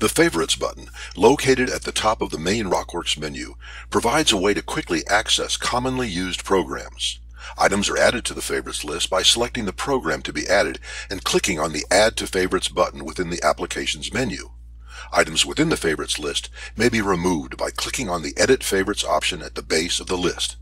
The Favorites button, located at the top of the main Rockworks menu, provides a way to quickly access commonly used programs. Items are added to the Favorites list by selecting the program to be added and clicking on the Add to Favorites button within the Applications menu. Items within the Favorites list may be removed by clicking on the Edit Favorites option at the base of the list.